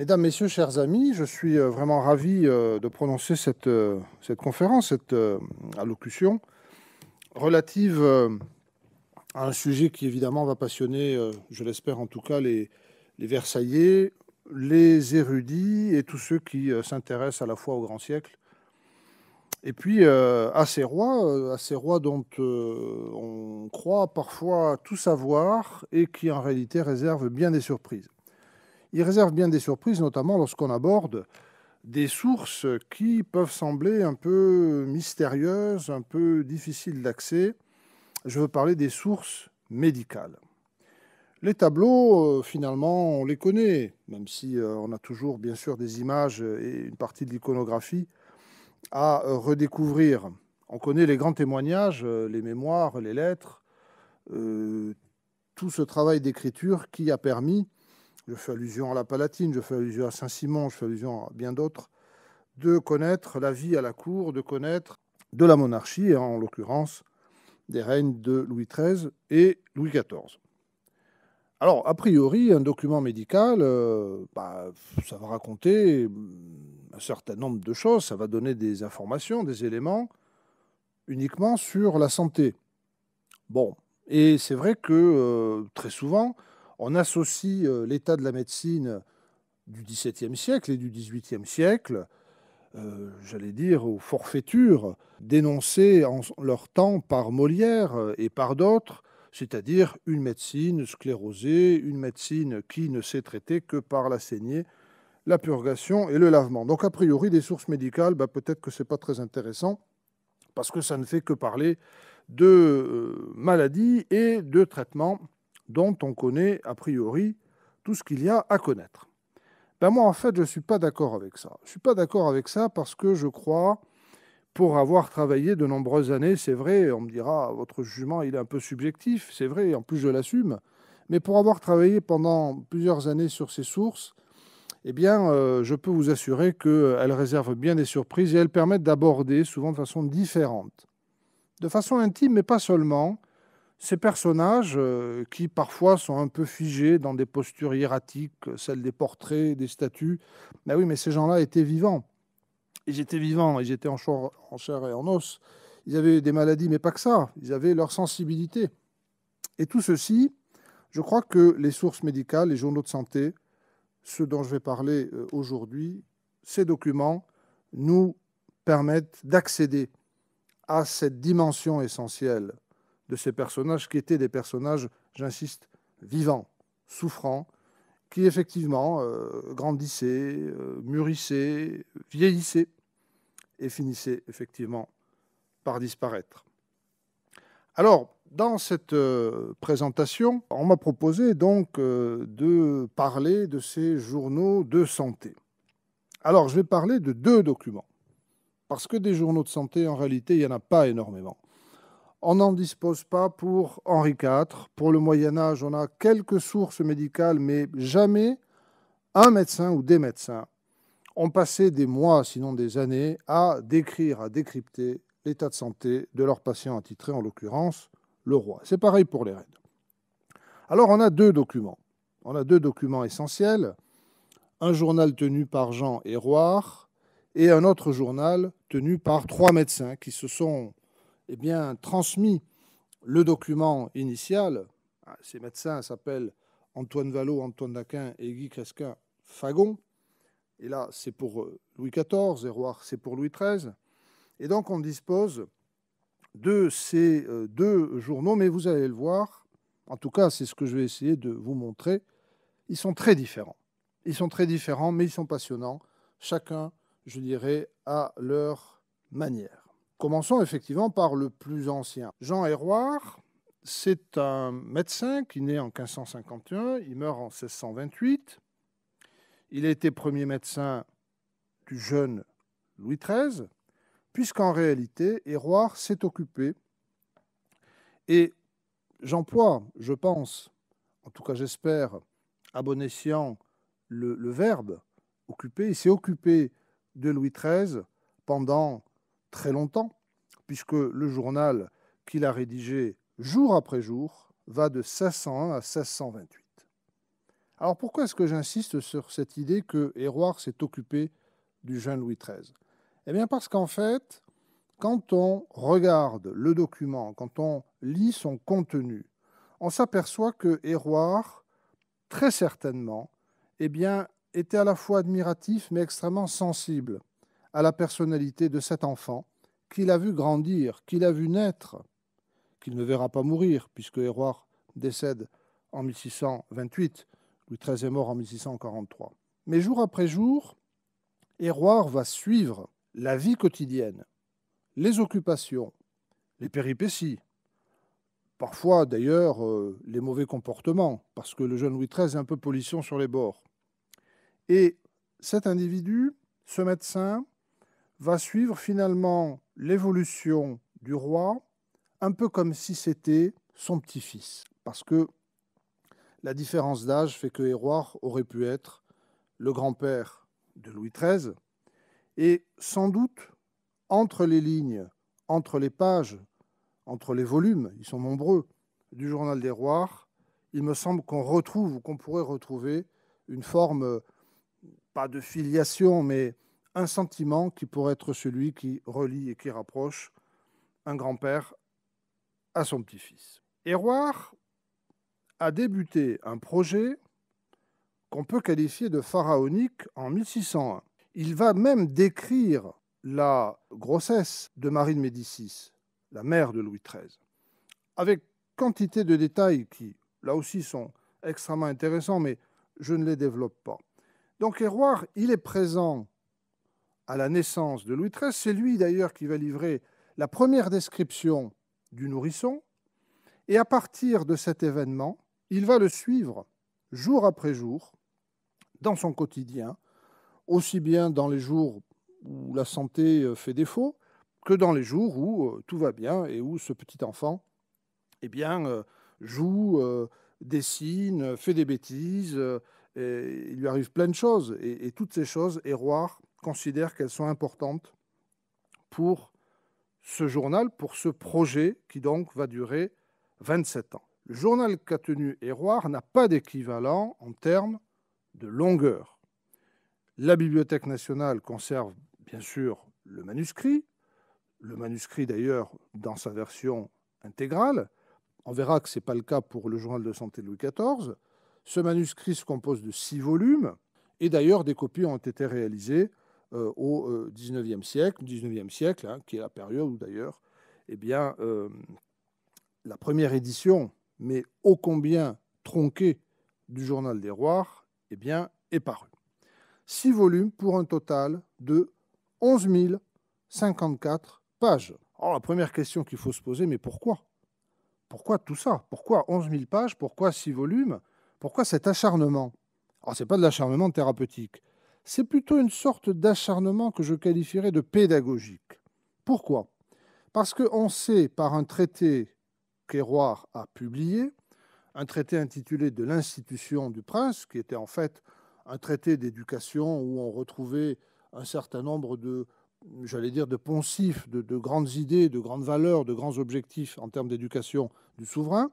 Mesdames, Messieurs, chers amis, je suis euh, vraiment ravi euh, de prononcer cette, euh, cette conférence, cette allocution relative à un sujet qui évidemment va passionner, je l'espère en tout cas, les, les Versaillais, les érudits et tous ceux qui s'intéressent à la fois au grand siècle. Et puis à ces rois, à ces rois dont on croit parfois tout savoir et qui en réalité réservent bien des surprises il réserve bien des surprises, notamment lorsqu'on aborde des sources qui peuvent sembler un peu mystérieuses, un peu difficiles d'accès. Je veux parler des sources médicales. Les tableaux, euh, finalement, on les connaît, même si euh, on a toujours bien sûr des images et une partie de l'iconographie à euh, redécouvrir. On connaît les grands témoignages, les mémoires, les lettres, tout ce travail d'écriture qui a permis je fais allusion à la Palatine, je fais allusion à Saint-Simon, je fais allusion à bien d'autres, de connaître la vie à la cour, de connaître de la monarchie, hein, en l'occurrence des règnes de Louis XIII et Louis XIV. Alors, a priori, un document médical, euh, bah, ça va raconter mm, un certain nombre de choses, ça va donner des informations, des éléments uniquement sur la santé. Bon, et c'est vrai que euh, très souvent, on associe euh, l'état de la médecine du XVIIe siècle et du XVIIIe siècle, euh, j'allais dire, aux forfaitures dénoncées en leur temps par Molière euh, et par d'autres, c'est-à-dire une médecine sclérosée, une médecine qui ne s'est traitée que par la saignée, la purgation et le lavement. Donc a priori, des sources médicales, bah, peut-être que ce n'est pas très intéressant, parce que ça ne fait que parler de maladies et de traitements dont on connaît a priori tout ce qu'il y a à connaître. Ben moi, en fait, je ne suis pas d'accord avec ça. Je ne suis pas d'accord avec ça parce que je crois, pour avoir travaillé de nombreuses années, c'est vrai, on me dira, votre jugement, il est un peu subjectif, c'est vrai, en plus je l'assume, mais pour avoir travaillé pendant plusieurs années sur ces sources, eh bien, euh, je peux vous assurer qu'elles réservent bien des surprises et elles permettent d'aborder, souvent de façon différente, de façon intime, mais pas seulement, ces personnages, euh, qui parfois sont un peu figés dans des postures hiératiques, euh, celles des portraits, des statues, ben oui, mais ces gens-là étaient vivants. Ils étaient vivants, ils étaient en, chair, en chair et en os. Ils avaient des maladies, mais pas que ça. Ils avaient leur sensibilité. Et tout ceci, je crois que les sources médicales, les journaux de santé, ce dont je vais parler euh, aujourd'hui, ces documents nous permettent d'accéder à cette dimension essentielle de ces personnages qui étaient des personnages, j'insiste, vivants, souffrants, qui effectivement euh, grandissaient, euh, mûrissaient, vieillissaient et finissaient effectivement par disparaître. Alors, dans cette euh, présentation, on m'a proposé donc de parler de ces journaux de santé. Alors, je vais parler de deux documents, parce que des journaux de santé, en réalité, il n'y en a pas énormément on n'en dispose pas pour Henri IV. Pour le Moyen Âge, on a quelques sources médicales, mais jamais un médecin ou des médecins ont passé des mois, sinon des années, à décrire, à décrypter l'état de santé de leurs patients attitrés, en l'occurrence le roi. C'est pareil pour les reines. Alors on a deux documents. On a deux documents essentiels. Un journal tenu par Jean Héroard et un autre journal tenu par trois médecins qui se sont eh bien, transmis le document initial. Ah, ces médecins s'appellent Antoine Vallot, Antoine Daquin et Guy Cresquin Fagon. Et là, c'est pour euh, Louis XIV, Roir, c'est pour Louis XIII. Et donc, on dispose de ces euh, deux journaux, mais vous allez le voir, en tout cas, c'est ce que je vais essayer de vous montrer. Ils sont très différents. Ils sont très différents, mais ils sont passionnants. Chacun, je dirais, à leur manière. Commençons effectivement par le plus ancien. Jean Héroard, c'est un médecin qui naît en 1551, il meurt en 1628. Il a été premier médecin du jeune Louis XIII, puisqu'en réalité, Héroard s'est occupé, et j'emploie, je pense, en tout cas j'espère, à bon escient, le, le verbe occuper. Il s'est occupé de Louis XIII pendant très longtemps, puisque le journal qu'il a rédigé jour après jour va de 1601 à 1628. Alors pourquoi est-ce que j'insiste sur cette idée que Héroard s'est occupé du jeune Louis XIII Eh bien parce qu'en fait, quand on regarde le document, quand on lit son contenu, on s'aperçoit que Héroard, très certainement, eh bien, était à la fois admiratif mais extrêmement sensible à la personnalité de cet enfant qu'il a vu grandir, qu'il a vu naître, qu'il ne verra pas mourir, puisque Héroard décède en 1628, Louis XIII est mort en 1643. Mais jour après jour, Héroard va suivre la vie quotidienne, les occupations, les péripéties, parfois d'ailleurs euh, les mauvais comportements, parce que le jeune Louis XIII est un peu polisson sur les bords. Et cet individu, ce médecin, va suivre finalement l'évolution du roi, un peu comme si c'était son petit-fils, parce que la différence d'âge fait que Héroir aurait pu être le grand-père de Louis XIII, et sans doute, entre les lignes, entre les pages, entre les volumes, ils sont nombreux, du journal des rois, il me semble qu'on retrouve ou qu'on pourrait retrouver une forme, pas de filiation, mais un sentiment qui pourrait être celui qui relie et qui rapproche un grand-père à son petit-fils. Éroir a débuté un projet qu'on peut qualifier de pharaonique en 1601. Il va même décrire la grossesse de Marie de Médicis, la mère de Louis XIII, avec quantité de détails qui, là aussi, sont extrêmement intéressants, mais je ne les développe pas. Donc Éroir, il est présent à la naissance de Louis XIII. C'est lui d'ailleurs qui va livrer la première description du nourrisson. Et à partir de cet événement, il va le suivre jour après jour dans son quotidien, aussi bien dans les jours où la santé euh, fait défaut que dans les jours où euh, tout va bien et où ce petit enfant eh bien, euh, joue, dessine, fait des bêtises, il lui arrive plein de choses. Et, toutes ces choses, Héroard considère qu'elles sont importantes pour ce journal, pour ce projet qui donc va durer 27 ans. Le journal qu'a tenu Héroard n'a pas d'équivalent en termes de longueur. La Bibliothèque nationale conserve bien sûr le manuscrit, le manuscrit d'ailleurs dans sa version intégrale. On verra que ce n'est pas le cas pour le journal de santé de Louis XIV. Ce manuscrit se compose de six volumes et d'ailleurs des copies ont été réalisées euh, au XIXe euh, siècle, 19e siècle, hein, qui est la période où d'ailleurs, eh bien, euh, la première édition, mais ô combien tronquée, du Journal des Rois, eh bien, est parue. Six volumes pour un total de 11 054 pages. Alors la première question qu'il faut se poser, mais pourquoi Pourquoi tout ça Pourquoi 11 000 pages Pourquoi six volumes Pourquoi cet acharnement Alors ce n'est pas de l'acharnement thérapeutique, c'est plutôt une sorte d'acharnement que je qualifierais de pédagogique. Pourquoi Parce qu'on sait par un traité qu'Héroard a publié, un traité intitulé De l'institution du prince, qui était en fait un traité d'éducation où on retrouvait un certain nombre de, j'allais dire, de poncifs, de, grandes idées, de grandes valeurs, de grands objectifs en termes d'éducation du souverain.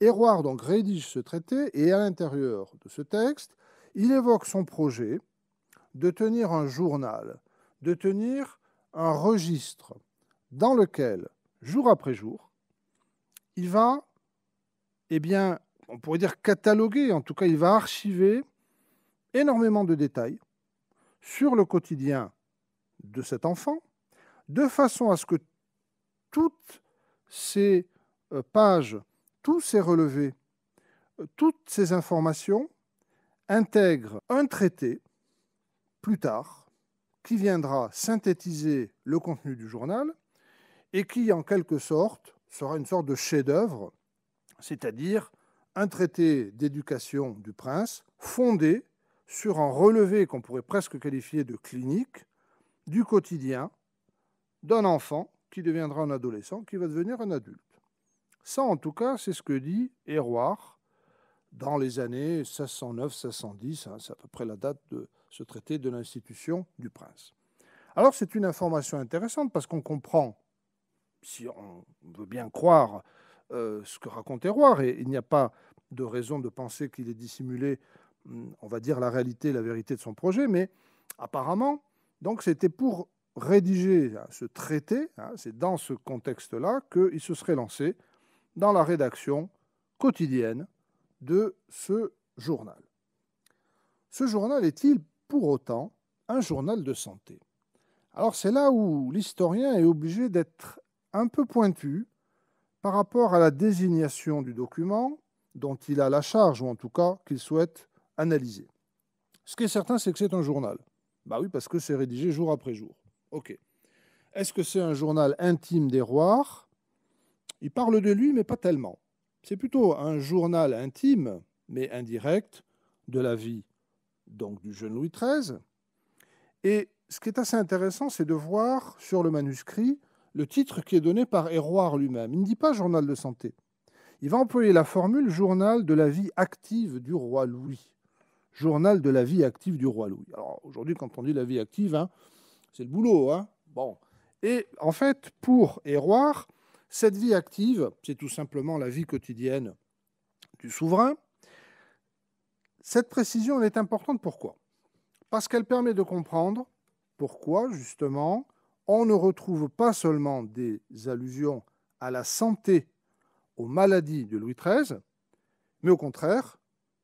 Héroard donc rédige ce traité et à l'intérieur de ce texte, il évoque son projet, de tenir un journal, de tenir un registre dans lequel, jour après jour, il va, eh bien, on pourrait dire cataloguer, en tout cas, il va archiver énormément de détails sur le quotidien de cet enfant, de façon à ce que toutes ces euh, pages, tous ces relevés, euh, toutes ces informations intègrent un traité plus tard, qui viendra synthétiser le contenu du journal et qui, en quelque sorte, sera une sorte de chef-d'œuvre, c'est-à-dire un traité d'éducation du prince fondé sur un relevé qu'on pourrait presque qualifier de clinique du quotidien d'un enfant qui deviendra un adolescent, qui va devenir un adulte. Ça, en tout cas, c'est ce que dit Héroard dans les années 1609-1610. Hein, c'est à peu près la date de ce traité de l'institution du prince. Alors c'est une information intéressante parce qu'on comprend, si on veut bien croire euh, ce que raconte Héroire, et il n'y a pas de raison de penser qu'il ait dissimulé, hum, on va dire, la réalité, la vérité de son projet, mais apparemment, donc c'était pour rédiger hein, ce traité, hein, c'est dans ce contexte-là qu'il se serait lancé dans la rédaction quotidienne de ce journal. Ce journal est-il pour autant un journal de santé Alors c'est là où l'historien est obligé d'être un peu pointu par rapport à la désignation du document dont il a la charge, ou en tout cas qu'il souhaite analyser. Ce qui est certain, c'est que c'est un journal. Bah oui, parce que c'est rédigé jour après jour. Ok. Est-ce que c'est un journal intime des rois Il parle de lui, mais pas tellement. C'est plutôt un journal intime, mais indirect, de la vie donc du jeune Louis XIII. Et ce qui est assez intéressant, c'est de voir sur le manuscrit le titre qui est donné par Héroard lui-même. Il ne dit pas journal de santé. Il va employer la formule journal de la vie active du roi Louis. Journal de la vie active du roi Louis. Alors aujourd'hui, quand on dit la vie active, hein, c'est le boulot. Hein bon. Et en fait, pour Héroard, cette vie active, c'est tout simplement la vie quotidienne du souverain. Cette précision, est importante pourquoi Parce qu'elle permet de comprendre pourquoi, justement, on ne retrouve pas seulement des allusions à la santé, aux maladies de Louis XIII, mais au contraire,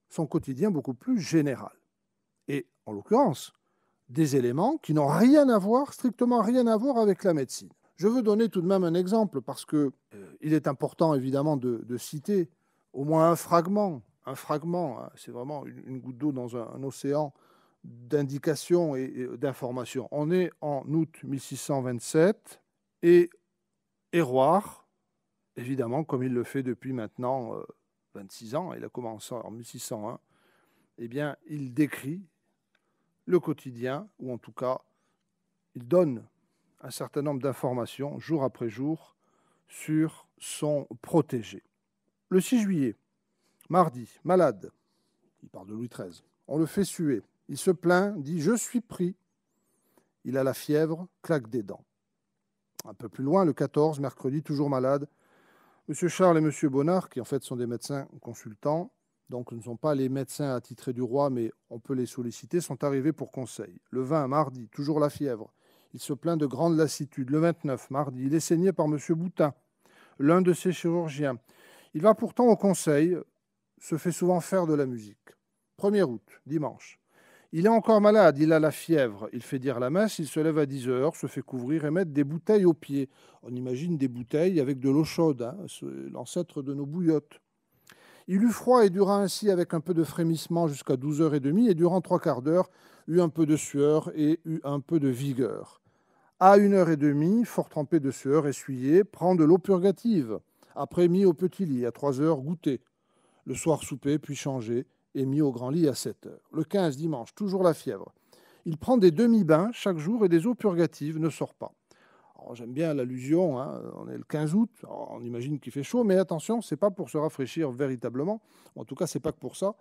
son quotidien beaucoup plus général. Et en l'occurrence, des éléments qui n'ont rien à voir, strictement rien à voir avec la médecine. Je veux donner tout de même un exemple parce que euh, il est important évidemment de, citer au moins un fragment, un fragment, hein, c'est vraiment une, goutte d'eau dans un, océan d'indications et, d'informations. On est en août 1627 et Héroard, évidemment, comme il le fait depuis maintenant 26 euh, ans, il a commencé en 1601, eh bien, il décrit le quotidien, ou en tout cas, il donne un certain nombre d'informations jour après jour sur son protégé. Le 6 juillet, mardi, malade, il parle de Louis XIII, on le fait suer, il se plaint, dit Je suis pris. Il a la fièvre, claque des dents. Un peu plus loin, le 14, mercredi, toujours malade, M. Charles et M. Bonnard, qui en fait sont des médecins consultants, donc ne sont pas les médecins attitrés du roi, mais on peut les solliciter, sont arrivés pour conseil. Le 20, mardi, toujours la fièvre. Il se plaint de grande lassitude. Le 29, mardi, il est saigné par M. Boutin, l'un de ses chirurgiens. Il va pourtant au conseil, se fait souvent faire de la musique. 1er août, dimanche. Il est encore malade, il a la fièvre, il fait dire la messe, il se lève à 10 heures, se fait couvrir et mettre des bouteilles au pieds. On imagine des bouteilles avec de l'eau chaude, hein, l'ancêtre de nos bouillottes. Il eut froid et dura ainsi avec un peu de frémissement jusqu'à 12h30 et durant trois quarts d'heure eut un peu de sueur et eut un peu de vigueur. À une heure et demie, fort trempé de sueur essuyé, prend de l'eau purgative. Après, mis au petit lit, à 3 heures, goûter. Le soir, souper, puis changé, et mis au grand lit à 7 heures. Le 15 dimanche, toujours la fièvre. Il prend des demi-bains chaque jour et des eaux purgatives, ne sort pas. Oh, j'aime bien l'allusion, hein. on est le 15 août, oh, on imagine qu'il fait chaud, mais attention, c'est pas pour se rafraîchir véritablement, en tout cas c'est pas que pour ça,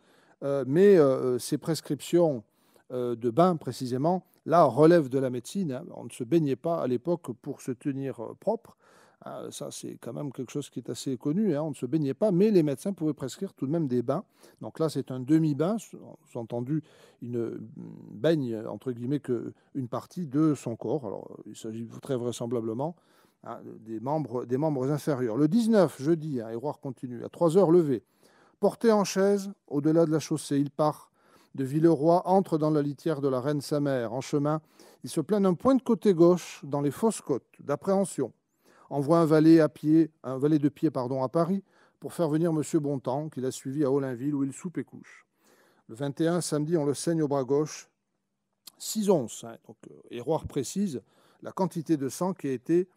euh, mais euh, ces prescriptions euh, de bain précisément, là relève de la médecine. Hein. On ne se baignait pas à l'époque pour se tenir euh, propre. Hein. Ça, c'est quand même quelque chose qui est assez connu. Hein. On ne se baignait pas, mais les médecins pouvaient prescrire tout de même des bains. Donc là, c'est un demi-bain, sous-entendu une baigne, entre guillemets, qu'une partie de son corps. Alors, il s'agit très vraisemblablement des, membres, des membres inférieurs. Le 19, jeudi, Héroire continue, à 3 heures levé, porté en chaise au-delà de la chaussée, il part de Villeroy entre dans la litière de la reine sa mère. En chemin, il se plaint d'un point de côté gauche dans les fausses côtes d'appréhension. Envoie un valet, à pied, un valet de pied pardon, à Paris pour faire venir M. Bontemps, qu'il a suivi à Olinville où il soupe et couche. Le 21, samedi, on le saigne au bras gauche. 6 onces, hein, euh, et donc précise, la quantité de sang qui a été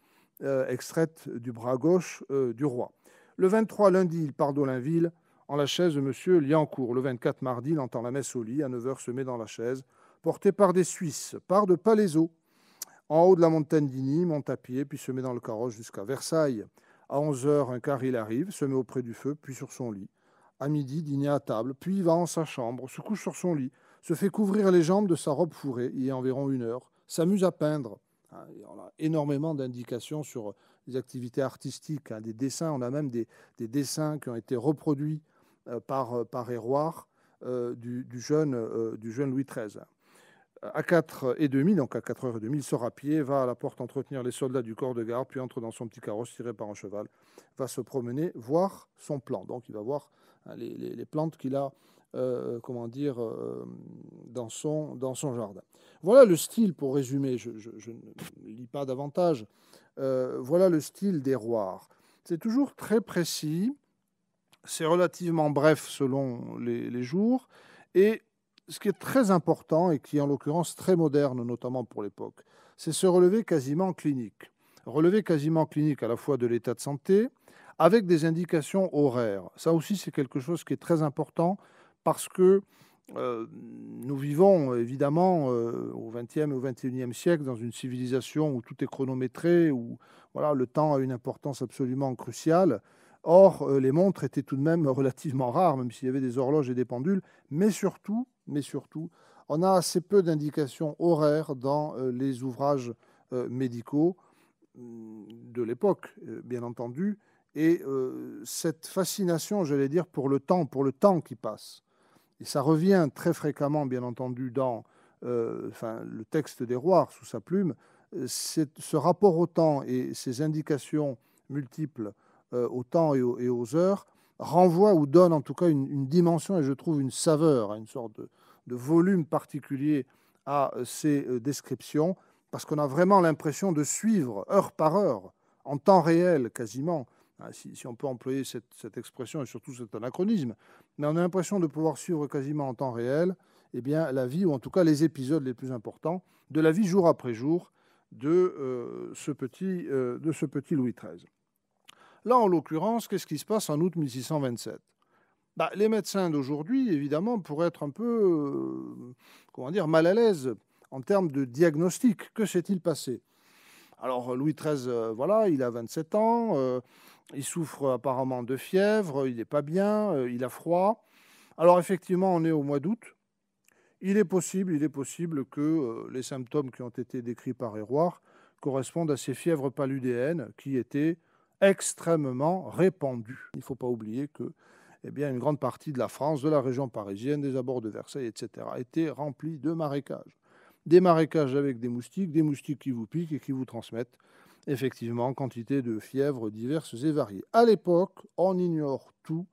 euh, extraite du bras gauche euh, du roi. Le 23, lundi, il part d'Olinville en la chaise de M. Liancourt. Le 24 mardi, il entend la messe au lit. À 9h, se met dans la chaise, porté par des Suisses, part de Palaiso, en haut de la montagne d'Iny, monte à pied, puis se met dans le carrosse jusqu'à Versailles. À 11h, un quart, il arrive, se met auprès du feu, puis sur son lit. À midi, dîne à table, puis il va en sa chambre, se couche sur son lit, se fait couvrir les jambes de sa robe fourrée, il y a environ une heure, s'amuse à peindre. On hein, a énormément d'indications sur les activités artistiques, hein, des dessins, on a même des dessins qui ont été reproduits euh, par, euh, par euh, du, jeune, du jeune Louis XIII à 4h30, donc à 4 h il sort à pied, va à la porte entretenir les soldats du corps de garde, puis entre dans son petit carrosse tiré par un cheval, va se promener, voir son plan. Donc il va voir hein, les, plantes qu'il a, comment dire, dans, son, dans son jardin. Voilà le style, pour résumer, je, ne lis pas davantage, voilà le style des rois. C'est toujours très précis, c'est relativement bref selon les, jours. Et ce qui est très important et qui est en l'occurrence très moderne, notamment pour l'époque, c'est ce relevé quasiment clinique. Relevé quasiment clinique à la fois de l'état de santé, avec des indications horaires. Ça aussi, c'est quelque chose qui est très important parce que euh, nous vivons évidemment euh, au XXe et au XXIe siècle dans une civilisation où tout est chronométré, où voilà, le temps a une importance absolument cruciale. Or, euh, les montres étaient tout de même relativement rares, même s'il y avait des horloges et des pendules, mais surtout, mais surtout on a assez peu d'indications horaires dans euh, les ouvrages euh, médicaux mm, de l'époque, bien entendu, et cette fascination, j'allais dire, pour le temps, pour le temps qui passe. Et ça revient très fréquemment, bien entendu, dans le texte des rois sous sa plume. ce rapport au temps et ces indications multiples euh, au temps et aux, heures, renvoie ou donne en tout cas une, dimension et je trouve une saveur, hein, une sorte de, volume particulier à euh, ces euh, descriptions, parce qu'on a vraiment l'impression de suivre heure par heure, en temps réel quasiment, hein, si, on peut employer cette, expression et surtout cet anachronisme, mais on a l'impression de pouvoir suivre quasiment en temps réel eh bien, la vie, ou en tout cas les épisodes les plus importants, de la vie jour après jour de, de ce petit Louis XIII. Là, en l'occurrence, qu'est-ce qui se passe en août 1627 bah, Les médecins d'aujourd'hui, évidemment, pourraient être un peu euh, comment dire, mal à l'aise en termes de diagnostic. Que s'est-il passé Alors, Louis XIII, euh, voilà, il a 27 ans, euh, il souffre apparemment de fièvre, il n'est pas bien, il a froid. Alors, effectivement, on est au mois d'août. Il est possible, il est possible que les symptômes qui ont été décrits par Héroard correspondent à ces fièvres paludéennes qui étaient extrêmement répandu. Il ne faut pas oublier que eh bien, une grande partie de la France, de la région parisienne, des abords de Versailles, etc., était remplie de marécages. Des marécages avec des moustiques, des moustiques qui vous piquent et qui vous transmettent effectivement quantité de fièvres diverses et variées. À l'époque, on ignore tout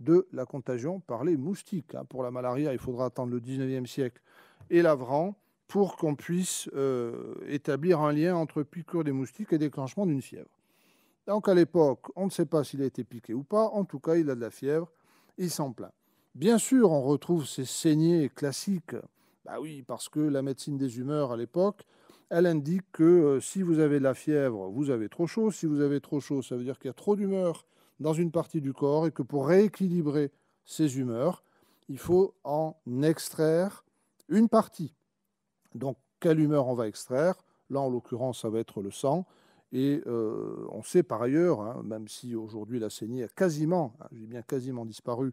de la contagion par les moustiques. Hein. Pour la malaria, il faudra attendre le 19e siècle et l'avran pour qu'on puisse euh, établir un lien entre piqûre des moustiques et déclenchement d'une fièvre. Donc à l'époque, on ne sait pas s'il a été piqué ou pas. En tout cas, il a de la fièvre. Il s'en plaint. Bien sûr, on retrouve ces saignées classiques. Bah oui, parce que la médecine des humeurs à l'époque, elle indique que euh, si vous avez de la fièvre, vous avez trop chaud. Si vous avez trop chaud, ça veut dire qu'il y a trop d'humeur dans une partie du corps et que pour rééquilibrer ces humeurs, il faut en extraire une partie. Donc, quelle humeur on va extraire Là, en l'occurrence, ça va être le sang. Et euh, on sait par ailleurs, hein, même si aujourd'hui la saignée a quasiment, hein, j'ai bien quasiment disparu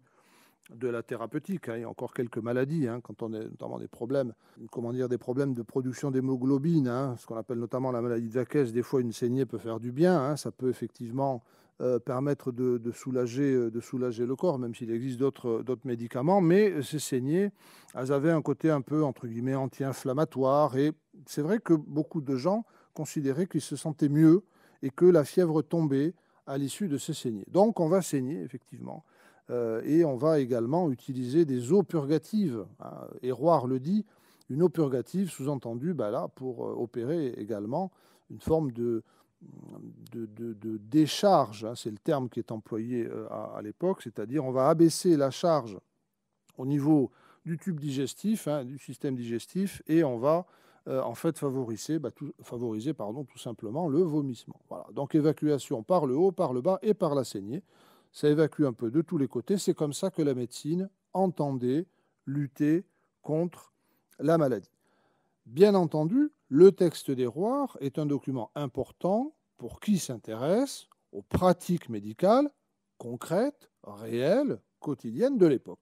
de la thérapeutique, hein, il y a encore quelques maladies, quand on a notamment des problèmes, comment dire, des problèmes de production d'hémoglobine, ce qu'on appelle notamment la maladie de Jacques, des fois une saignée peut faire du bien, ça peut effectivement euh, permettre de, de, soulager, euh, de soulager le corps, même s'il existe d'autres médicaments. Mais ces saignées, elles avaient un côté un peu, entre guillemets, anti-inflammatoire. Et c'est vrai que beaucoup de gens considérer qu'il se sentait mieux et que la fièvre tombait à l'issue de ces saignées. Donc on va saigner, effectivement, euh, et on va également utiliser des eaux purgatives. Hein. le dit, une eau purgative, sous-entendue, bah là, pour euh, opérer également une forme de, de, décharge, hein, c'est le terme qui est employé euh, à, l'époque, c'est-à-dire on va abaisser la charge au niveau du tube digestif, hein, du système digestif, et on va euh, en fait favoriser, bah, tout, favoriser pardon, tout simplement le vomissement. Donc évacuation par le haut, par le bas et par la saignée. Ça évacue un peu de tous les côtés. C'est comme ça que la médecine entendait lutter contre la maladie. Bien entendu, le texte des rois est un document important pour qui s'intéresse aux pratiques médicales concrètes, réelles, quotidiennes de l'époque.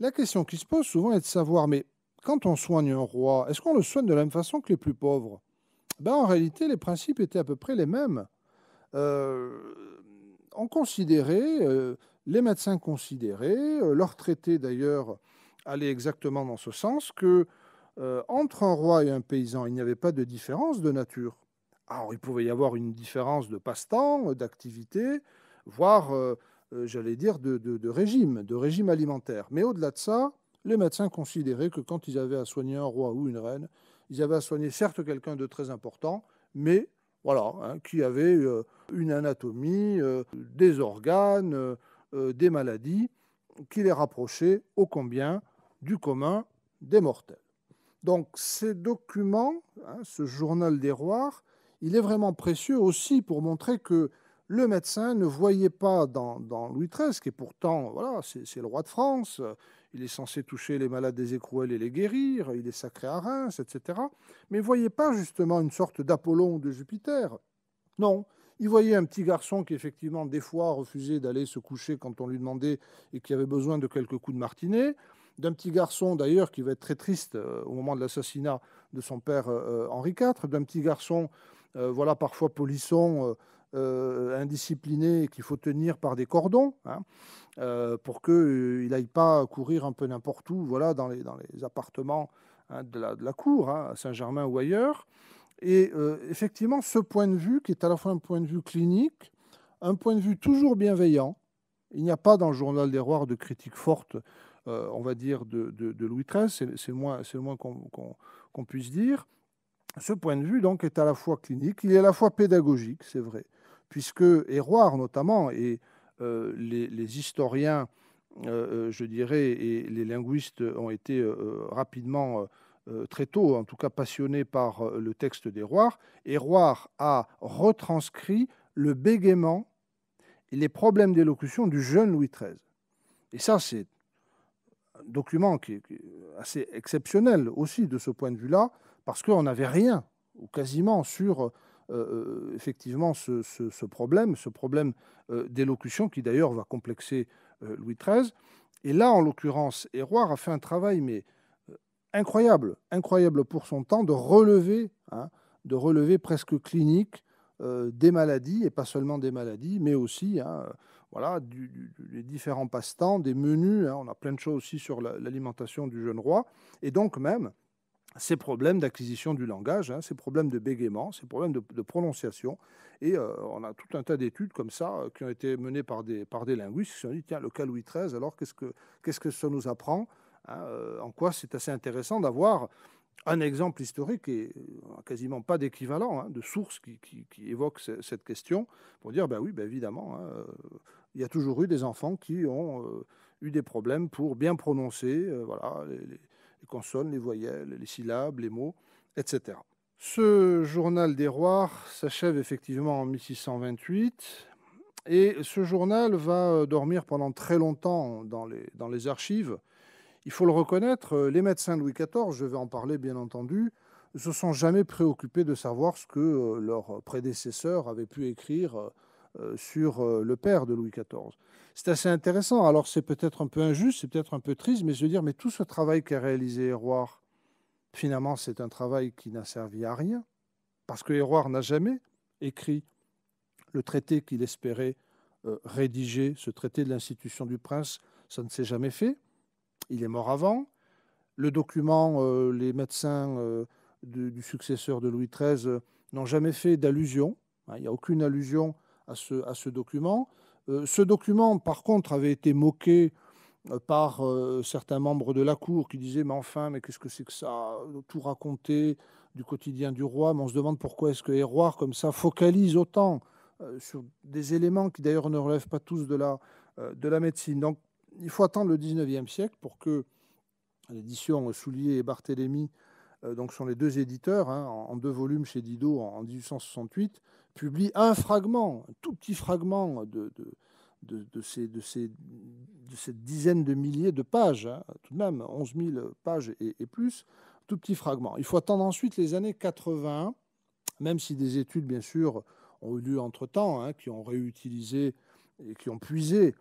La question qui se pose souvent est de savoir, mais quand on soigne un roi, est-ce qu'on le soigne de la même façon que les plus pauvres ben, En réalité, les principes étaient à peu près les mêmes. Euh, on considérait, euh, les médecins considéraient, euh, leur traité d'ailleurs allait exactement dans ce sens, que entre un roi et un paysan, il n'y avait pas de différence de nature. Alors, il pouvait y avoir une différence de passe-temps, d'activité, voire, j'allais dire, de, régime, de régime alimentaire. Mais au-delà de ça, les médecins considéraient que quand ils avaient à soigner un roi ou une reine, ils avaient à soigner certes quelqu'un de très important, mais voilà, hein, qui avait euh, une anatomie, euh, des organes, euh, des maladies, qui les rapprochaient ô combien du commun des mortels. Donc ces documents, hein, ce journal des rois, il est vraiment précieux aussi pour montrer que le médecin ne voyait pas dans, Louis XIII, qui est pourtant, voilà, c'est, le roi de France, il est censé toucher les malades des écrouelles et les guérir. Il est sacré à Reims, etc. Mais voyez pas justement une sorte d'Apollon ou de Jupiter. Non, il voyait un petit garçon qui, effectivement, des fois refusait d'aller se coucher quand on lui demandait et qui avait besoin de quelques coups de martinet. D'un petit garçon, d'ailleurs, qui va être très triste euh, au moment de l'assassinat de son père euh, euh, Henri IV. D'un petit garçon, voilà, parfois polisson, euh, indiscipliné qu'il faut tenir par des cordons hein, euh, pour qu'il euh, n'aille pas courir un peu n'importe où, voilà, dans les, dans les appartements hein, de, la, de, la, cour, hein, à Saint-Germain ou ailleurs. Et euh, effectivement, ce point de vue, qui est à la fois un point de vue clinique, un point de vue toujours bienveillant, il n'y a pas dans le journal des rois de critique forte, on va dire, de, de, Louis XIII, c'est le moins, moins qu'on puisse dire. Ce point de vue, donc, est à la fois clinique, il est à la fois pédagogique, c'est vrai puisque Héroard notamment et euh, les, historiens, euh, euh, je dirais, et les linguistes ont été rapidement, très tôt en tout cas, passionnés par le texte d'Héroard. Héroard a retranscrit le bégaiement et les problèmes d'élocution du jeune Louis XIII. Et ça, c'est un document qui est assez exceptionnel aussi de ce point de vue-là, parce qu'on n'avait rien, ou quasiment, sur euh, euh, effectivement ce, problème, ce problème euh, d'élocution qui d'ailleurs va complexer Louis XIII. Et là, en l'occurrence, Héroard a fait un travail mais incroyable, incroyable pour son temps, de relever, hein, de relever presque clinique des maladies et pas seulement des maladies, mais aussi hein, voilà, les différents passe-temps, des menus. Hein. on a plein de choses aussi sur l'alimentation du jeune roi et donc même ces problèmes d'acquisition du langage, hein, ces problèmes de bégaiement, ces problèmes de, prononciation. Et euh, on a tout un tas d'études comme ça euh, qui ont été menées par des, par des linguistes qui se sont dit, tiens, le cas Louis XIII, alors qu'est-ce que, qu'est-ce que ça nous apprend hein, euh, En quoi c'est assez intéressant d'avoir un exemple historique et quasiment pas d'équivalent hein, de source qui, qui, évoque cette question pour dire, ben oui, ben évidemment, il y a toujours eu des enfants qui ont eu des problèmes pour bien prononcer voilà, les les les voyelles, les syllabes, les mots, etc. Ce journal des rois s'achève effectivement en 1628 et ce journal va euh, dormir pendant très longtemps dans les, archives. Il faut le reconnaître, euh, les médecins Louis XIV, je vais en parler bien entendu, ne se sont jamais préoccupés de savoir ce que euh, leurs prédécesseurs avaient pu écrire sur le père de Louis XIV c'est assez intéressant. Alors, c'est peut-être un peu injuste, c'est peut-être un peu triste, mais je veux dire, mais tout ce travail qu'a réalisé Héroard, finalement, c'est un travail qui n'a servi à rien, parce que Héroard n'a jamais écrit le traité qu'il espérait euh, rédiger, ce traité de l'institution du prince, ça ne s'est jamais fait. Il est mort avant. Le document, euh, les médecins euh, du, successeur de Louis XIII n'ont jamais fait d'allusion. Hein, il n'y a aucune allusion à ce document. Euh, ce document, par contre, avait été moqué euh, par euh, certains membres de la Cour qui disaient Mais enfin, mais qu'est-ce que c'est que ça Tout raconter du quotidien du roi. Mais on se demande pourquoi est-ce que Héroard, comme ça, focalise autant sur des éléments qui, d'ailleurs, ne relèvent pas tous de la, médecine. Donc, il faut attendre le 19e siècle pour que l'édition Soulier et Barthélemy, donc sont les deux éditeurs, hein, en deux volumes chez Didot en 1868, publie un fragment, un tout petit fragment de, de, ces, de, de cette dizaine de milliers de pages, hein, tout de même 11 000 pages et, plus, tout petit fragment. Il faut attendre ensuite les années 80, même si des études, bien sûr, ont eu lieu entre-temps, hein, qui ont réutilisé et qui ont puisé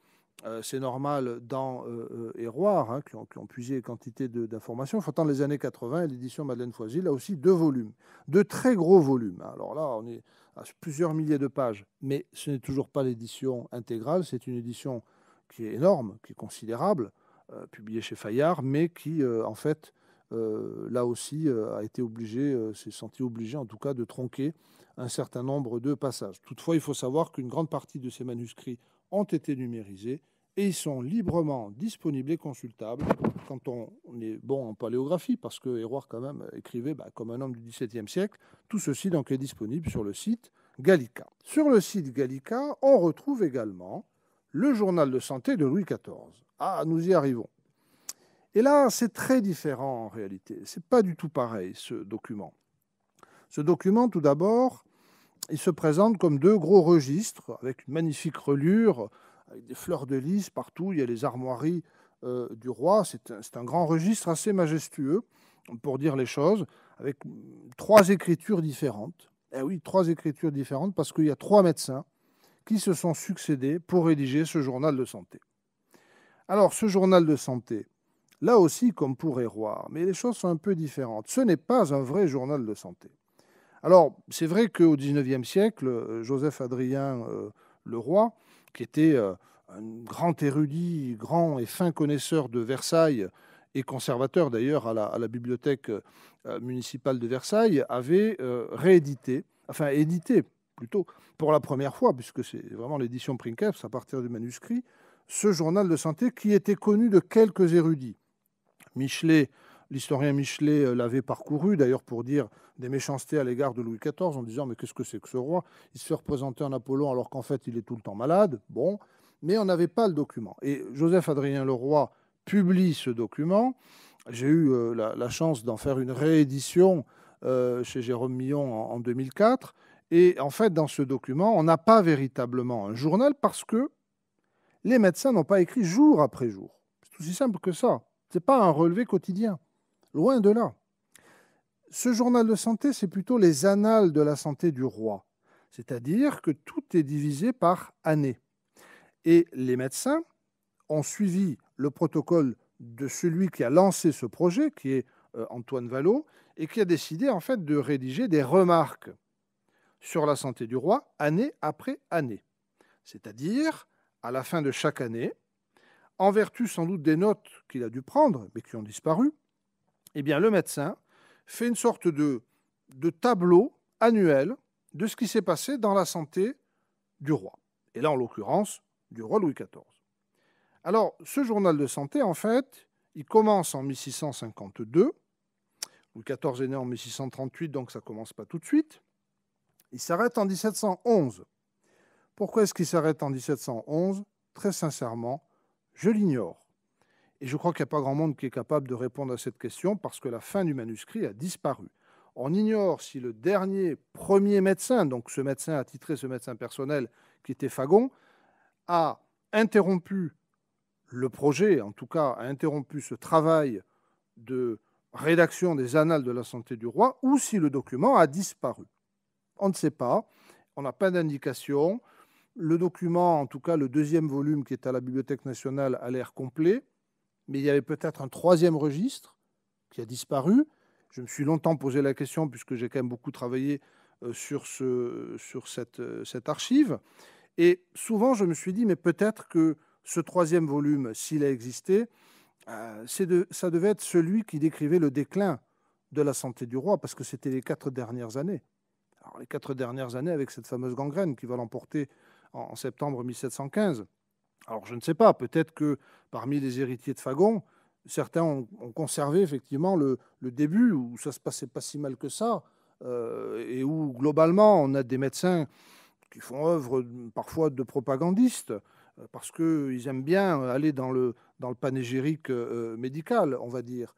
euh, c'est normal, dans euh, euh hein, qui, ont, puisé quantité d'informations. Il faut attendre les années 80 l'édition Madeleine Foisy, a aussi deux volumes, deux très gros volumes. Hein. Alors là, on est à plusieurs milliers de pages, mais ce n'est toujours pas l'édition intégrale, c'est une édition qui est énorme, qui est considérable, euh, publiée chez Fayard, mais qui, en fait, là aussi, a été obligé, s'est senti obligé en tout cas de tronquer un certain nombre de passages. Toutefois, il faut savoir qu'une grande partie de ces manuscrits ont été numérisés et ils sont librement disponibles et consultables quand on est bon en paléographie, parce que Héroard, quand même, écrivait bah, comme un homme du XVIIe siècle. Tout ceci donc est disponible sur le site Gallica. Sur le site Gallica, on retrouve également le journal de santé de Louis XIV. Ah, nous y arrivons. Et là, c'est très différent en réalité. C'est pas du tout pareil ce document. Ce document, tout d'abord, il se présente comme deux gros registres avec une magnifique relure, avec des fleurs de lys partout. Il y a les armoiries euh, du roi. C'est un, grand registre assez majestueux, pour dire les choses, avec trois écritures différentes. Eh oui, trois écritures différentes parce qu'il y a trois médecins qui se sont succédés pour rédiger ce journal de santé. Alors, ce journal de santé, là aussi comme pour rois, mais les choses sont un peu différentes. Ce n'est pas un vrai journal de santé. Alors, c'est vrai qu'au XIXe siècle, euh, Joseph Adrien euh, Leroy, qui était euh, un grand érudit, grand et fin connaisseur de Versailles, et conservateur d'ailleurs à la, bibliothèque municipale de Versailles, avait réédité, enfin édité plutôt, pour la première fois, puisque c'est vraiment l'édition Princeps à partir du manuscrit, ce journal de santé qui était connu de quelques érudits. Michelet L'historien Michelet euh, l'avait parcouru, d'ailleurs pour dire des méchancetés à l'égard de Louis XIV, en disant Mais qu'est-ce que c'est que ce roi Il se fait représenter en Apollon alors qu'en fait il est tout le temps malade. Bon, mais on n'avait pas le document. Et Joseph Adrien Leroy publie ce document. J'ai eu euh, la, chance d'en faire une réédition euh, chez Jérôme Millon en, en 2004. Et en fait, dans ce document, on n'a pas véritablement un journal parce que les médecins n'ont pas écrit jour après jour. C'est aussi simple que ça. Ce n'est pas un relevé quotidien. Loin de là. Ce journal de santé, c'est plutôt les annales de la santé du roi, c'est-à-dire que tout est divisé par année. Et les médecins ont suivi le protocole de celui qui a lancé ce projet, qui est euh, Antoine Vallot, et qui a décidé en fait de rédiger des remarques sur la santé du roi année après année. C'est-à-dire, à la fin de chaque année, en vertu sans doute des notes qu'il a dû prendre, mais qui ont disparu, eh bien, le médecin fait une sorte de, tableau annuel de ce qui s'est passé dans la santé du roi. Et là, en l'occurrence, du roi Louis XIV. Alors, ce journal de santé, en fait, il commence en 1652. Louis XIV est né en 1638, donc ça commence pas tout de suite. Il s'arrête en 1711. Pourquoi est-ce qu'il s'arrête en 1711 Très sincèrement, je l'ignore. Et je crois qu'il n'y a pas grand monde qui est capable de répondre à cette question parce que la fin du manuscrit a disparu. On ignore si le dernier premier médecin, donc ce médecin attitré, ce médecin personnel qui était Fagon, a interrompu le projet, en tout cas a interrompu ce travail de rédaction des annales de la santé du roi, ou si le document a disparu. On ne sait pas, on n'a pas d'indication. Le document, en tout cas le deuxième volume qui est à la Bibliothèque nationale, a l'air complet mais il y avait peut-être un troisième registre qui a disparu. Je me suis longtemps posé la question, puisque j'ai quand même beaucoup travaillé euh, sur, sur euh, cette, archive. Et souvent, je me suis dit, mais peut-être que ce troisième volume, s'il a existé, euh, de, ça devait être celui qui décrivait le déclin de la santé du roi, parce que c'était les quatre dernières années. Alors, les quatre dernières années avec cette fameuse gangrène qui va l'emporter en septembre 1715. Alors je ne sais pas, peut-être que parmi les héritiers de Fagon, certains ont, conservé effectivement le, début où ça se passait pas si mal que ça, euh, et où globalement on a des médecins qui font œuvre parfois de propagandistes euh, parce qu'ils aiment bien aller dans le, dans panégyrique euh, médical, on va dire.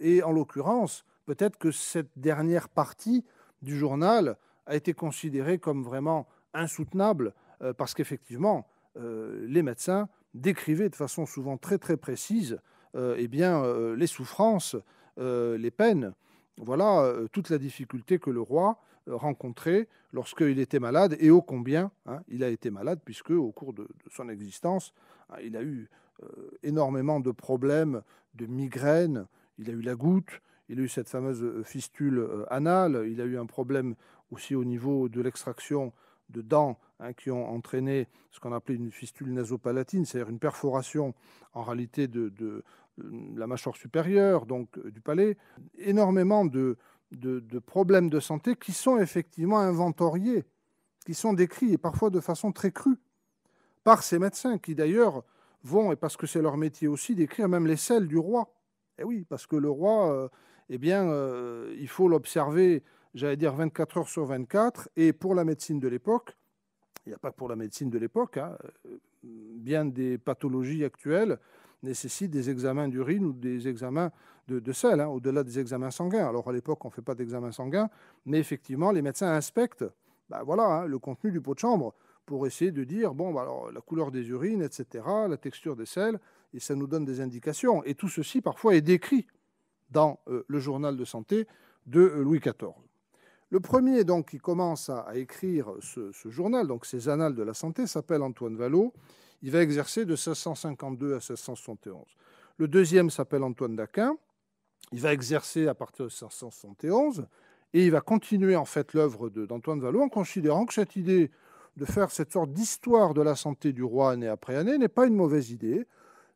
et en l'occurrence, peut-être que cette dernière partie du journal a été considérée comme vraiment insoutenable, parce qu'effectivement, euh, les médecins décrivaient de façon souvent très très précise euh, eh bien, euh, les souffrances, les peines, voilà toute la difficulté que le roi rencontrait lorsqu'il était malade et ô combien hein, il a été malade, puisque au cours de, son existence, hein, il a eu énormément de problèmes de migraine, il a eu la goutte, il a eu cette fameuse fistule anale, il a eu un problème aussi au niveau de l'extraction de dents hein, qui ont entraîné ce qu'on appelait une fistule nasopalatine, c'est-à-dire une perforation en réalité de, la mâchoire supérieure, donc euh, du palais, énormément de, problèmes de santé qui sont effectivement inventoriés, qui sont décrits et parfois de façon très crue par ces médecins qui d'ailleurs vont, et parce que c'est leur métier aussi, d'écrire même les selles du roi. Et eh oui, parce que le roi, euh, eh bien, euh, il faut l'observer j'allais dire 24 heures sur 24, et pour la médecine de l'époque, il n'y a pas que pour la médecine de l'époque, hein, euh, bien des pathologies actuelles nécessitent des examens d'urine ou des examens de, sel, hein, au-delà des examens sanguins. Alors à l'époque, on ne fait pas d'examen sanguin, mais effectivement, les médecins inspectent bah, voilà, hein, le contenu du pot de chambre pour essayer de dire bon, bah, alors, la couleur des urines, etc., la texture des sels, et ça nous donne des indications. Et tout ceci, parfois, est décrit dans euh, le journal de santé de euh, Louis XIV. Le premier donc, qui commence à, écrire ce, journal, donc ces Annales de la Santé, s'appelle Antoine Vallot. Il va exercer de 1652 à 1671. Le deuxième s'appelle Antoine d'Aquin. Il va exercer à partir de 1671 et il va continuer en fait l'œuvre d'Antoine Vallot en considérant que cette idée de faire cette sorte d'histoire de la santé du roi année après année n'est pas une mauvaise idée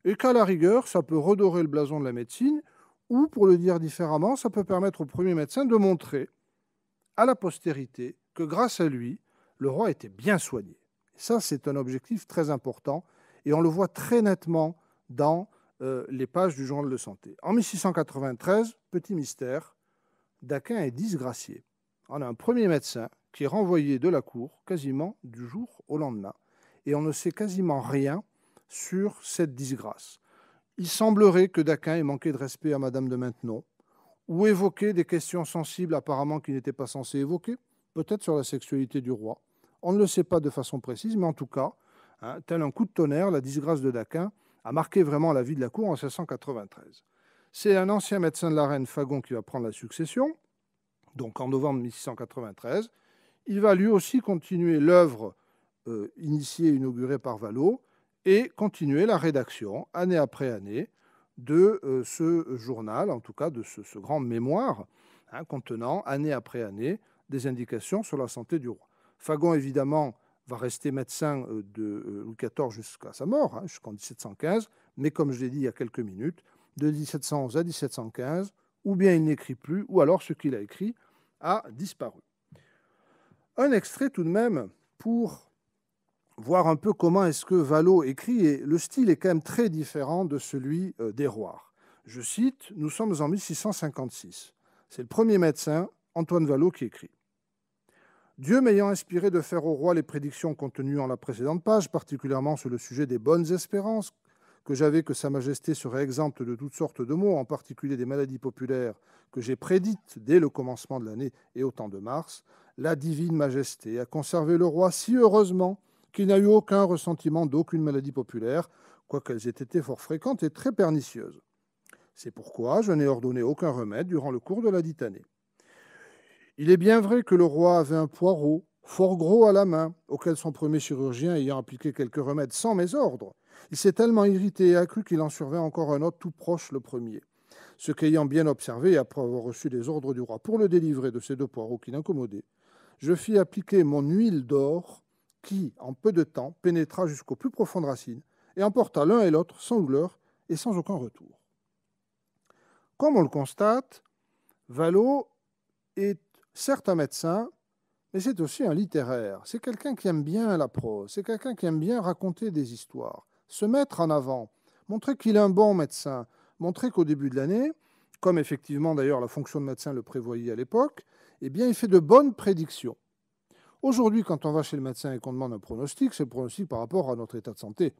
et qu'à la rigueur, ça peut redorer le blason de la médecine ou, pour le dire différemment, ça peut permettre au premier médecin de montrer à la postérité que grâce à lui, le roi était bien soigné. Ça, c'est un objectif très important et on le voit très nettement dans euh, les pages du journal de santé. En 1693, petit mystère, Daquin est disgracié. On a un premier médecin qui est renvoyé de la cour quasiment du jour au lendemain et on ne sait quasiment rien sur cette disgrâce. Il semblerait que Daquin ait manqué de respect à Madame de Maintenon, ou évoquer des questions sensibles apparemment qui n'étaient pas censées évoquer, peut-être sur la sexualité du roi. On ne le sait pas de façon précise, mais en tout cas, hein, tel un coup de tonnerre, la disgrâce de Daquin a marqué vraiment la vie de la cour en 1693. C'est un ancien médecin de la reine Fagon qui va prendre la succession, donc en novembre 1693. Il va lui aussi continuer l'œuvre euh, initiée et inaugurée par Valo et continuer la rédaction année après année de ce journal, en tout cas de ce, grand mémoire, hein, contenant année après année des indications sur la santé du roi. Fagon, évidemment, va rester médecin de Louis XIV jusqu'à sa mort, hein, jusqu'en 1715, mais comme je l'ai dit il y a quelques minutes, de 1711 à 1715, ou bien il n'écrit plus, ou alors ce qu'il a écrit a disparu. Un extrait tout de même pour voir un peu comment est-ce que Valo écrit, et le style est quand même très différent de celui euh, des rois. Je cite, Nous sommes en 1656. C'est le premier médecin, Antoine Valo, qui écrit. Dieu m'ayant inspiré de faire au roi les prédictions contenues en la précédente page, particulièrement sur le sujet des bonnes espérances, que j'avais que Sa Majesté serait exempte de toutes sortes de maux, en particulier des maladies populaires que j'ai prédites dès le commencement de l'année et au temps de mars, la divine Majesté a conservé le roi si heureusement qui n'a eu aucun ressentiment d'aucune maladie populaire, quoiqu'elles aient été fort fréquentes et très pernicieuses. C'est pourquoi je n'ai ordonné aucun remède durant le cours de la dite année. Il est bien vrai que le roi avait un poireau, fort gros à la main, auquel son premier chirurgien ayant appliqué quelques remèdes sans mes ordres, il s'est tellement irrité et accru qu'il en survint encore un autre tout proche le premier. Ce qu'ayant bien observé, après avoir reçu les ordres du roi pour le délivrer de ces deux poireaux qui l'incommodaient, je fis appliquer mon huile d'or qui, en peu de temps, pénétra jusqu'aux plus profondes racines et emporta l'un et l'autre sans douleur et sans aucun retour. Comme on le constate, Valo est certes un médecin, mais c'est aussi un littéraire. C'est quelqu'un qui aime bien la prose, c'est quelqu'un qui aime bien raconter des histoires, se mettre en avant, montrer qu'il est un bon médecin, montrer qu'au début de l'année, comme effectivement d'ailleurs la fonction de médecin le prévoyait à l'époque, eh bien il fait de bonnes prédictions. Aujourd'hui, quand on va chez le médecin et qu'on demande un pronostic, c'est le pronostic par rapport à notre état de santé.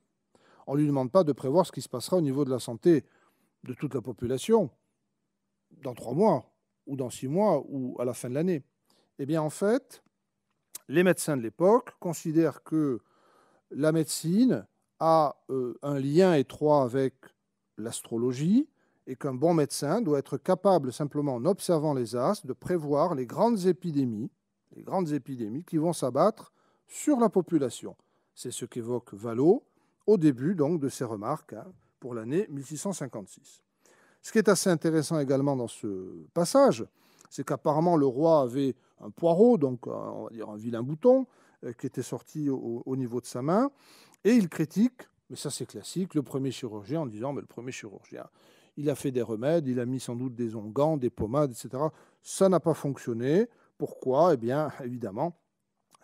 On ne lui demande pas de prévoir ce qui se passera au niveau de la santé de toute la population dans trois mois, ou dans six mois, ou à la fin de l'année. Eh bien, en fait, les médecins de l'époque considèrent que la médecine a euh, un lien étroit avec l'astrologie et qu'un bon médecin doit être capable, simplement en observant les astres, de prévoir les grandes épidémies les grandes épidémies qui vont s'abattre sur la population. C'est ce qu'évoque Valot au début donc de ses remarques hein, pour l'année 1656. Ce qui est assez intéressant également dans ce passage, c'est qu'apparemment le roi avait un poireau, donc un, on va dire un vilain bouton, euh, qui était sorti au, niveau de sa main, et il critique, mais ça c'est classique, le premier chirurgien en disant, mais le premier chirurgien, il a fait des remèdes, il a mis sans doute des onguents, des pommades, etc. Ça n'a pas fonctionné, pourquoi Eh bien, évidemment,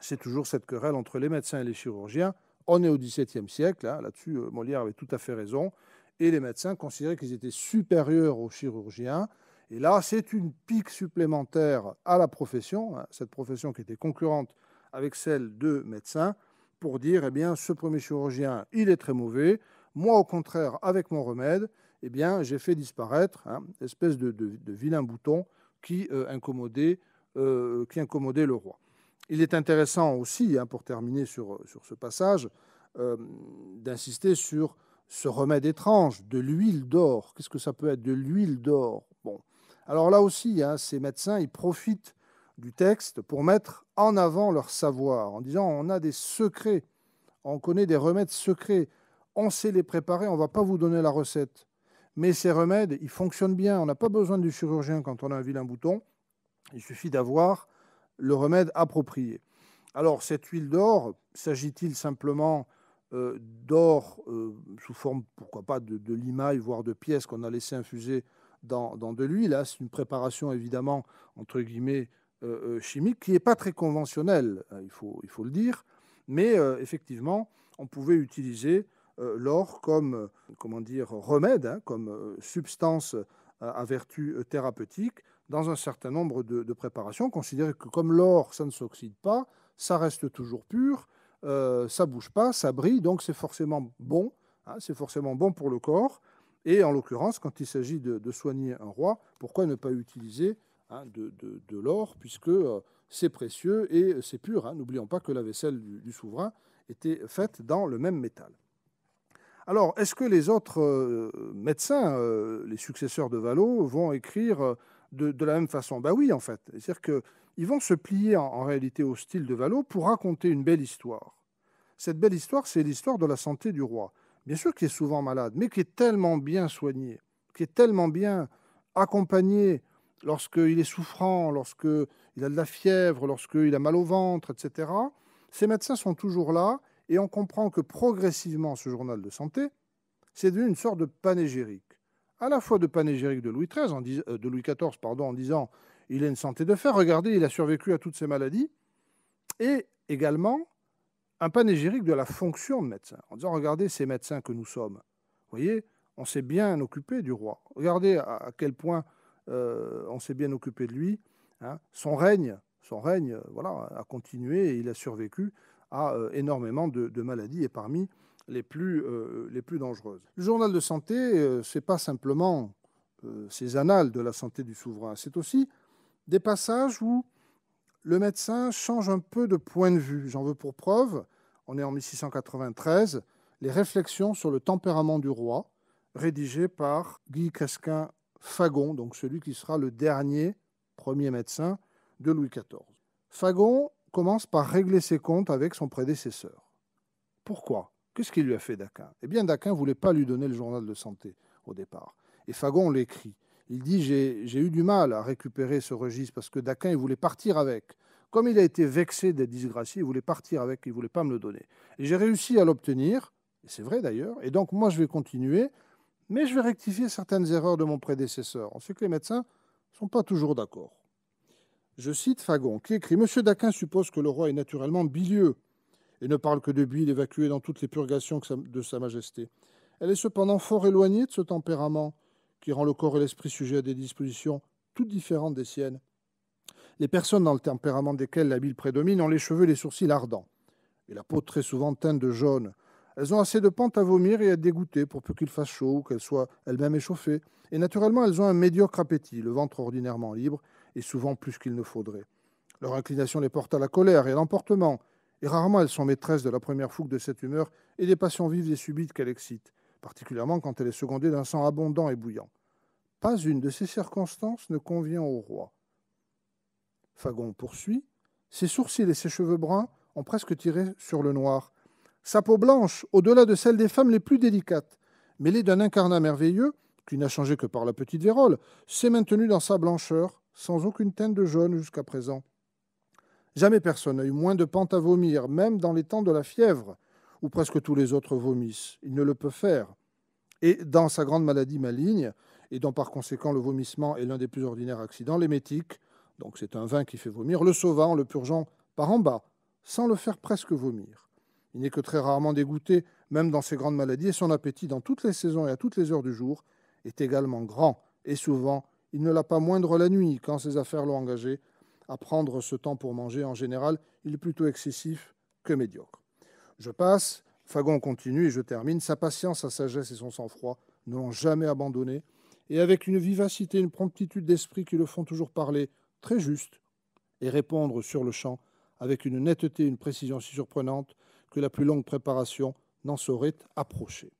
c'est toujours cette querelle entre les médecins et les chirurgiens. On est au XVIIe siècle, hein, là-dessus euh, Molière avait tout à fait raison, et les médecins considéraient qu'ils étaient supérieurs aux chirurgiens. Et là, c'est une pique supplémentaire à la profession, hein, cette profession qui était concurrente avec celle de médecin, pour dire, eh bien, ce premier chirurgien, il est très mauvais. Moi, au contraire, avec mon remède, eh bien, j'ai fait disparaître une hein, espèce de, vilain bouton qui euh, incommodait euh, qui incommodait le roi. Il est intéressant aussi, hein, pour terminer sur, ce passage, euh, d'insister sur ce remède étrange, de l'huile d'or. Qu'est-ce que ça peut être de l'huile d'or Bon, alors là aussi, hein, ces médecins, ils profitent du texte pour mettre en avant leur savoir, en disant on a des secrets, on connaît des remèdes secrets, on sait les préparer, on ne va pas vous donner la recette. Mais ces remèdes, ils fonctionnent bien. On n'a pas besoin du chirurgien quand on a un vilain bouton. Il suffit d'avoir le remède approprié. Alors cette huile d'or, s'agit-il simplement euh, d'or euh, sous forme, pourquoi pas, de, limaille, voire de pièces qu'on a laissé infuser dans, de l'huile Là, C'est une préparation évidemment, entre guillemets, euh, chimique qui n'est pas très conventionnelle, hein, il, faut, le dire, mais effectivement, on pouvait utiliser l'or comme, comment dire, remède, hein, comme substance à vertu thérapeutique dans un certain nombre de, préparations, considérer que comme l'or, ça ne s'oxyde pas, ça reste toujours pur, euh, ça bouge pas, ça brille, donc c'est forcément bon, hein, c'est forcément bon pour le corps. Et en l'occurrence, quand il s'agit de, soigner un roi, pourquoi ne pas utiliser hein, de, l'or, puisque euh, c'est précieux et c'est pur. Hein. N'oublions pas que la vaisselle du, souverain était faite dans le même métal. Alors, est-ce que les autres euh, médecins, euh, les successeurs de Valo, vont écrire de, la même façon. Bah oui, en fait. C'est-à-dire qu'ils vont se plier en, réalité au style de Valo pour raconter une belle histoire. Cette belle histoire, c'est l'histoire de la santé du roi. Bien sûr qu'il est souvent malade, mais qui est tellement bien soigné, qui est tellement bien accompagné lorsqu'il est souffrant, lorsqu'il a de la fièvre, lorsqu'il a mal au ventre, etc. Ces médecins sont toujours là et on comprend que progressivement ce journal de santé, c'est devenu une sorte de panégyrique à la fois de panégyrique de Louis, XIII, euh, de Louis XIV pardon, en disant il a une santé de fer, regardez, il a survécu à toutes ces maladies, et également un panégyrique de la fonction de médecin, en disant regardez ces médecins que nous sommes. Vous voyez, on s'est bien occupé du roi. Regardez à, quel point euh, on s'est bien occupé de lui. Hein. Son règne, son règne, euh, voilà, a continué et il a survécu à énormément de, de maladies et parmi euh, les plus, dangereuses. Le journal de santé, euh, ce n'est pas simplement euh, ces annales de la santé du souverain, c'est aussi des passages où le médecin change un peu de point de vue. J'en veux pour preuve, on est en 1693, les réflexions sur le tempérament du roi, rédigées par Guy Casquin Fagon, donc celui qui sera le dernier premier médecin de Louis XIV. Fagon commence par régler ses comptes avec son prédécesseur. Pourquoi Qu'est-ce qu'il lui a fait d'Aquin Eh bien, d'Aquin ne voulait pas lui donner le journal de santé au départ. Et Fagon l'écrit. Il dit J'ai eu du mal à récupérer ce registre parce que d'Aquin, il voulait partir avec. Comme il a été vexé d'être disgracié, il voulait partir avec, il ne voulait pas me le donner. Et j'ai réussi à l'obtenir, et c'est vrai d'ailleurs, et donc moi je vais continuer, mais je vais rectifier certaines erreurs de mon prédécesseur. On sait que les médecins ne sont pas toujours d'accord. Je cite Fagon, qui écrit Monsieur d'Aquin suppose que le roi est naturellement bilieux et ne parle que de buis, évacué dans toutes les purgations de Sa Majesté. Elle est cependant fort éloignée de ce tempérament qui rend le corps et l'esprit sujets à des dispositions toutes différentes des siennes. Les personnes dans le tempérament desquelles la bile prédomine ont les cheveux et les sourcils ardents, et la peau très souvent teinte de jaune. Elles ont assez de pente à vomir et à dégoûter pour peu qu'il fasse chaud ou qu'elles soient elles-mêmes échauffées, et naturellement elles ont un médiocre appétit, le ventre ordinairement libre, et souvent plus qu'il ne faudrait. Leur inclination les porte à la colère et à l'emportement, et rarement elles sont maîtresses de la première fougue de cette humeur et des passions vives et subites qu'elle excite, particulièrement quand elle est secondée d'un sang abondant et bouillant. Pas une de ces circonstances ne convient au roi. Fagon poursuit. Ses sourcils et ses cheveux bruns ont presque tiré sur le noir. Sa peau blanche, au-delà de celle des femmes les plus délicates, mêlée d'un incarnat merveilleux, qui n'a changé que par la petite vérole, s'est maintenue dans sa blancheur, sans aucune teinte de jaune jusqu'à présent. Jamais personne n'a eu moins de pente à vomir, même dans les temps de la fièvre, où presque tous les autres vomissent. Il ne le peut faire. Et dans sa grande maladie maligne, et dont par conséquent le vomissement est l'un des plus ordinaires accidents, l'hémétique, donc c'est un vin qui fait vomir, le sauvant, le purgeant par en bas, sans le faire presque vomir. Il n'est que très rarement dégoûté, même dans ses grandes maladies, et son appétit dans toutes les saisons et à toutes les heures du jour est également grand, et souvent il ne l'a pas moindre la nuit quand ses affaires l'ont engagé à prendre ce temps pour manger. En général, il est plutôt excessif que médiocre. Je passe, Fagon continue et je termine. Sa patience, sa sagesse et son sang-froid ne l'ont jamais abandonné, et avec une vivacité et une promptitude d'esprit qui le font toujours parler très juste et répondre sur le champ avec une netteté et une précision si surprenante que la plus longue préparation n'en saurait approcher.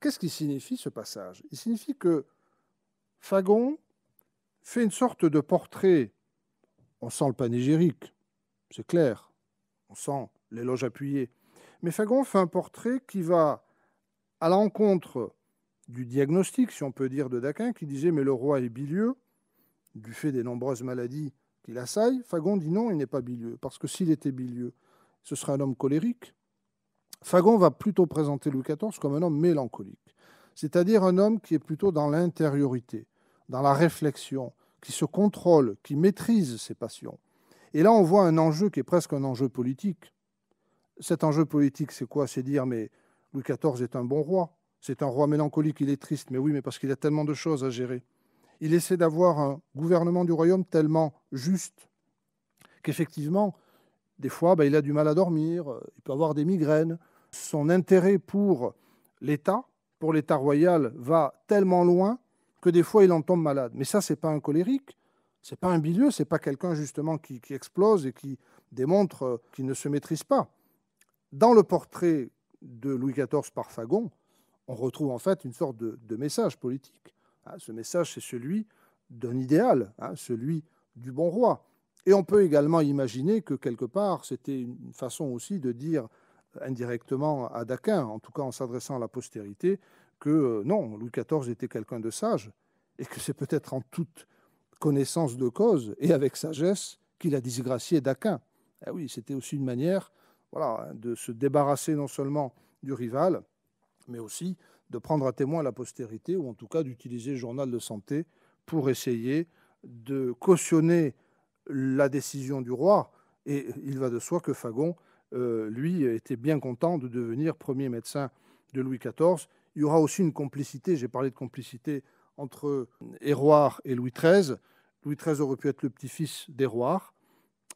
Qu'est-ce qui signifie ce passage Il signifie que Fagon fait une sorte de portrait on sent le panégyrique, c'est clair. On sent l'éloge appuyé. Mais Fagon fait un portrait qui va à l'encontre du diagnostic, si on peut dire, de Daquin, qui disait Mais le roi est bilieux, du fait des nombreuses maladies qui l'assaillent. Fagon dit non, il n'est pas bilieux, parce que s'il était bilieux, ce serait un homme colérique. Fagon va plutôt présenter Louis XIV comme un homme mélancolique, c'est-à-dire un homme qui est plutôt dans l'intériorité, dans la réflexion, qui se contrôle, qui maîtrise ses passions. Et là, on voit un enjeu qui est presque un enjeu politique. Cet enjeu politique, c'est quoi C'est dire, mais Louis XIV est un bon roi. C'est un roi mélancolique, il est triste, mais oui, mais parce qu'il a tellement de choses à gérer. Il essaie d'avoir un gouvernement du royaume tellement juste qu'effectivement, des fois, ben, il a du mal à dormir, il peut avoir des migraines. Son intérêt pour l'État, pour l'État royal, va tellement loin que des fois il en tombe malade. Mais ça, c'est pas un colérique, c'est pas un bilieux, c'est pas quelqu'un justement qui, explose et qui démontre euh, qu'il ne se maîtrise pas. Dans le portrait de Louis XIV par Fagon, on retrouve en fait une sorte de message politique. Ah, ce message, c'est celui d'un idéal, hein, celui du bon roi. Et on peut également imaginer que quelque part, c'était une façon aussi de dire euh, indirectement à Daquin, en tout cas en s'adressant à la postérité, que euh, non, Louis XIV était quelqu'un de sage, et que c'est peut-être en toute connaissance de cause et avec sagesse qu'il a disgracié d'Aquin. Eh oui, c'était aussi une manière voilà, hein, de se débarrasser non seulement du rival, mais aussi de prendre à témoin la postérité, ou en tout cas d'utiliser le journal de santé pour essayer de cautionner la décision du roi. Et il va de soi que Fagon, euh, lui, était bien content de devenir premier médecin de Louis XIV il y aura aussi une complicité, j'ai parlé de complicité entre Héroard et Louis XIII. Louis XIII aurait pu être le petit-fils d'Héroard.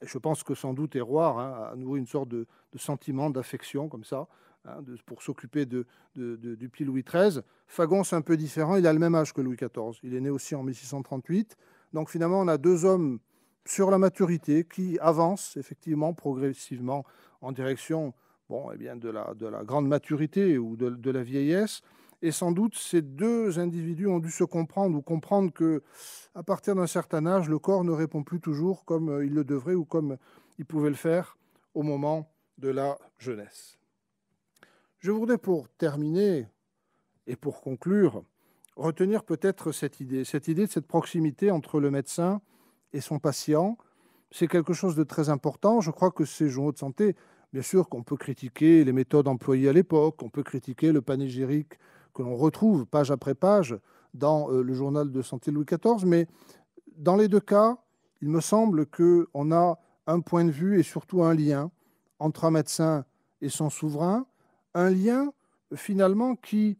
Et je pense que sans doute Héroard hein, a a nouveau une sorte de, sentiment d'affection comme ça hein, pour s'occuper du petit Louis XIII. Fagon, c'est un peu différent, il a le même âge que Louis XIV. Il est né aussi en 1638. Donc finalement, on a deux hommes sur la maturité qui avancent effectivement progressivement en direction bon, eh bien, de, la, grande maturité ou de, la vieillesse. Et sans doute, ces deux individus ont dû se comprendre ou comprendre que, à partir d'un certain âge, le corps ne répond plus toujours comme euh, il le devrait ou comme il pouvait le faire au moment de la jeunesse. Je voudrais, pour terminer et pour conclure, retenir peut-être cette idée, cette idée de cette proximité entre le médecin et son patient. C'est quelque chose de très important. Je crois que ces journaux de santé Bien sûr qu'on peut critiquer les méthodes employées à l'époque, on peut critiquer le panégyrique que l'on retrouve page après page dans euh, le journal de santé Louis XIV, mais dans les deux cas, il me semble qu'on a un point de vue et surtout un lien entre un médecin et son souverain, un lien euh, finalement qui,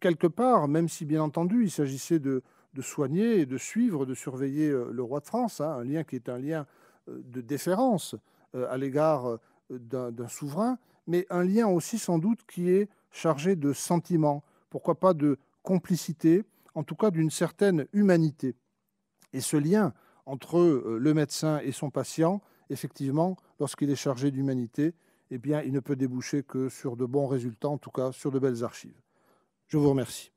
quelque part, même si bien entendu il s'agissait de, soigner et de suivre, de surveiller euh, le roi de France, hein, un lien qui est un lien de déférence à l'égard d'un souverain, mais un lien aussi sans doute qui est chargé de sentiments, pourquoi pas de complicité, en tout cas d'une certaine humanité. Et ce lien entre euh, le médecin et son patient, effectivement, lorsqu'il est chargé d'humanité, eh bien, il ne peut déboucher que sur de bons résultats, en tout cas sur de belles archives. Je vous remercie.